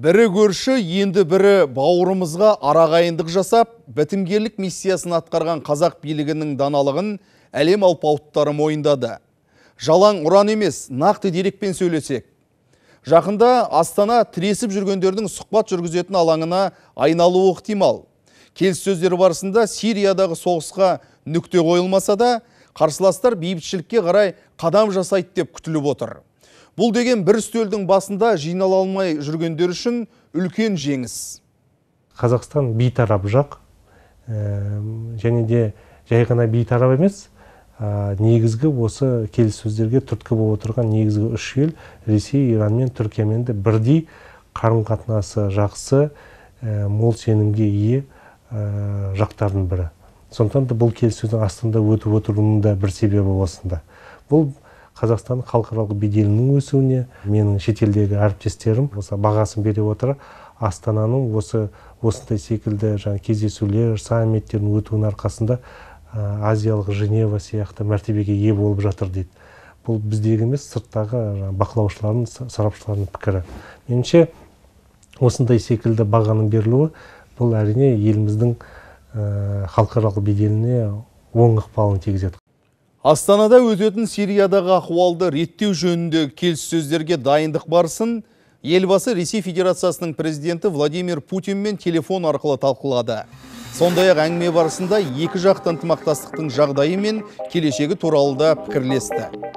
бірі көрші енді бірі бауырымызға арағайындық жасап бітімгерлік миссиясын атқарған қазақ билігінің даналығын әлем алпауыттары мойындады жалаң ұран емес нақты дерекпен сөйлесек жақында астана тіресіп жүргендердің сұхбат жүргізетін алаңына айналуы ықтимал келіссөздер барысында сириядағы соғысқа нүкте қойылмаса да қарсыластар бейбітшілікке қарай қадам жасайды деп күтіліп отыр Бұл деген бір үстелдің басында жинала алмай жүргендер үшін үлкен жеңіс. Қазақстан бейтарап жақ, э, және де жай ғана бейтарап емес, негізгі осы келіссөздерге түрткі болып отырған негізгі үш ел ресей иранмен түркиямен де бірдей қарым қатынасы жақсы э, мол сенімге ие ә, жақтардың бірі сондықтан да бұл келіссөздің астында өтіп отыруының да бір себебі осында бұл қазақстан халықаралық беделінің өсуіне менің шетелдегі әріптестерім осы бағасын бере отыра астананың осы осындай секілді жаңа кездесулер саммиттердің өтуінің арқасында ә, азиялық женева сияқты мәртебеге ие болып жатыр дейді бұл біздегі емес сырттағы бақылаушылардың сарапшылардың пікірі меніңше осындай секілді бағаның берілуі бұл әрине еліміздің халықаралық беделіне оң ықпалын тигізеді Астанада өтетін Сириядағы қуалды реттеу жөніндегі келіссөздерге дайындық барсын, елбасы Ресей Федерациясының президенті Владимир Путинмен телефон арқылы талқылады. Сондай-ақ әңгіме барысында екі жақтан ынтымақтастықтың жағдайы мен келешегі туралы да пікірлесті.